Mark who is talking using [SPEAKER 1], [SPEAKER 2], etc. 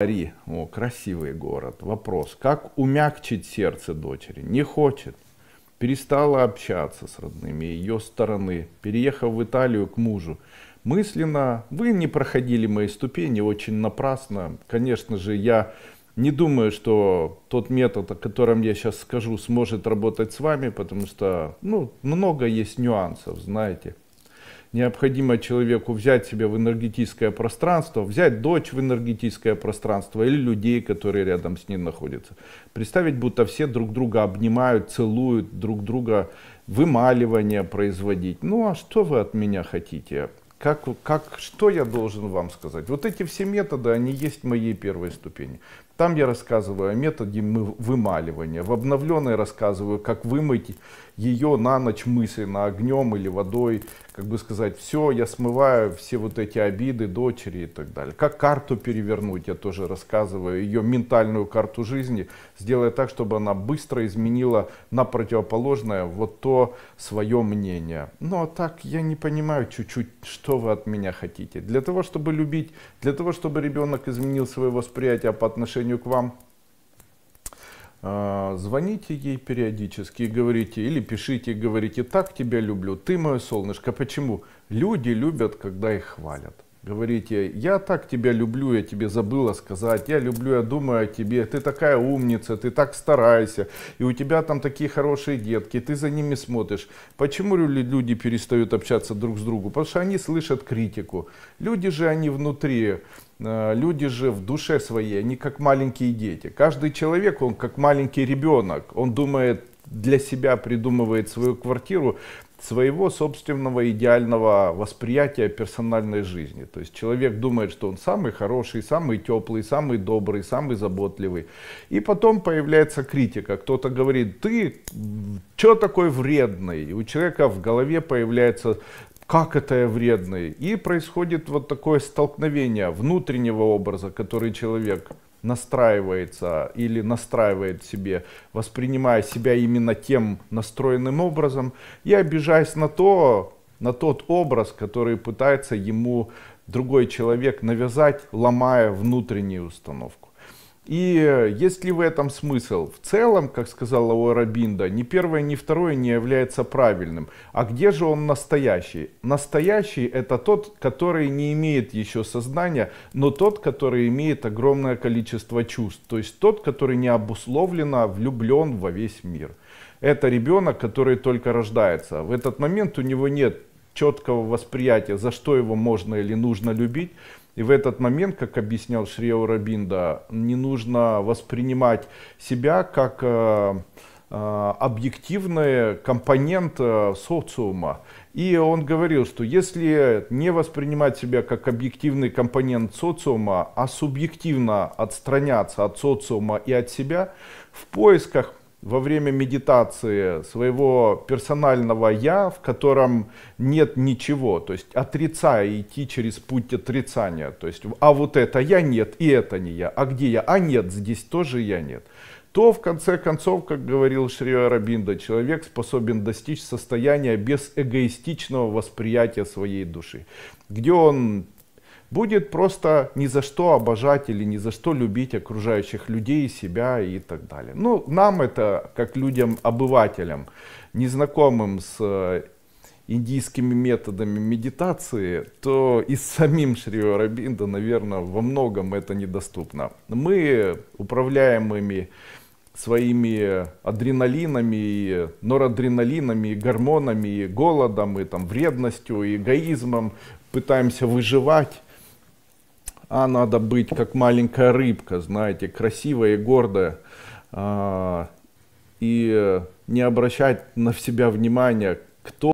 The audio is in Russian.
[SPEAKER 1] Пари, о, красивый город. Вопрос, как умягчить сердце дочери? Не хочет. Перестала общаться с родными ее стороны, переехав в Италию к мужу. Мысленно, вы не проходили мои ступени очень напрасно. Конечно же, я не думаю, что тот метод, о котором я сейчас скажу, сможет работать с вами, потому что ну, много есть нюансов, знаете необходимо человеку взять себя в энергетическое пространство, взять дочь в энергетическое пространство или людей, которые рядом с ним находятся. Представить, будто все друг друга обнимают, целуют, друг друга вымаливание производить. Ну а что вы от меня хотите? Как, как, что я должен вам сказать? Вот эти все методы, они есть в моей первой ступени. Там я рассказываю о методе вымаливания. В обновленной рассказываю, как вымыть ее на ночь мысленно огнем или водой. Как бы сказать, все, я смываю все вот эти обиды дочери и так далее. Как карту перевернуть, я тоже рассказываю. Ее ментальную карту жизни, сделая так, чтобы она быстро изменила на противоположное вот то свое мнение. Но так я не понимаю чуть-чуть, что вы от меня хотите. Для того, чтобы любить, для того, чтобы ребенок изменил свое восприятие по отношению отношению к вам, а, звоните ей периодически и говорите, или пишите и говорите, так тебя люблю, ты мое солнышко. Почему? Люди любят, когда их хвалят. Говорите, я так тебя люблю, я тебе забыла сказать, я люблю, я думаю о тебе, ты такая умница, ты так старайся, и у тебя там такие хорошие детки, ты за ними смотришь. Почему люди перестают общаться друг с другом? Потому что они слышат критику. Люди же, они внутри, э, люди же в душе своей, они как маленькие дети. Каждый человек, он как маленький ребенок, он думает для себя придумывает свою квартиру, своего собственного идеального восприятия персональной жизни. То есть человек думает, что он самый хороший, самый теплый, самый добрый, самый заботливый. И потом появляется критика. Кто-то говорит, ты что такой вредный? И у человека в голове появляется как это я вредный. И происходит вот такое столкновение внутреннего образа, который человек настраивается или настраивает себе, воспринимая себя именно тем настроенным образом, и обижаясь на то, на тот образ, который пытается ему другой человек навязать, ломая внутреннюю установку. И э, есть ли в этом смысл? В целом, как сказала Лаура ни первое, ни второе не является правильным. А где же он настоящий? Настоящий это тот, который не имеет еще сознания, но тот, который имеет огромное количество чувств. То есть тот, который не обусловленно а влюблен во весь мир. Это ребенок, который только рождается. В этот момент у него нет четкого восприятия, за что его можно или нужно любить. И в этот момент, как объяснял Шри Аурабинда, не нужно воспринимать себя как э, э, объективный компонент э, социума. И он говорил, что если не воспринимать себя как объективный компонент социума, а субъективно отстраняться от социума и от себя, в поисках во время медитации своего персонального «я», в котором нет ничего, то есть отрицая, идти через путь отрицания, то есть «а вот это я нет, и это не я, а где я, а нет, здесь тоже я нет», то в конце концов, как говорил Шри Арабинда, человек способен достичь состояния без эгоистичного восприятия своей души, где он будет просто ни за что обожать или ни за что любить окружающих людей, себя и так далее. Ну, нам это, как людям, обывателям, незнакомым с э, индийскими методами медитации, то и самим Шри Рабинда, наверное, во многом это недоступно. Мы управляемыми своими адреналинами, и норадреналинами, гормонами, голодом, и там, вредностью, эгоизмом пытаемся выживать, а надо быть как маленькая рыбка, знаете, красивая и гордая, а, и не обращать на себя внимания, кто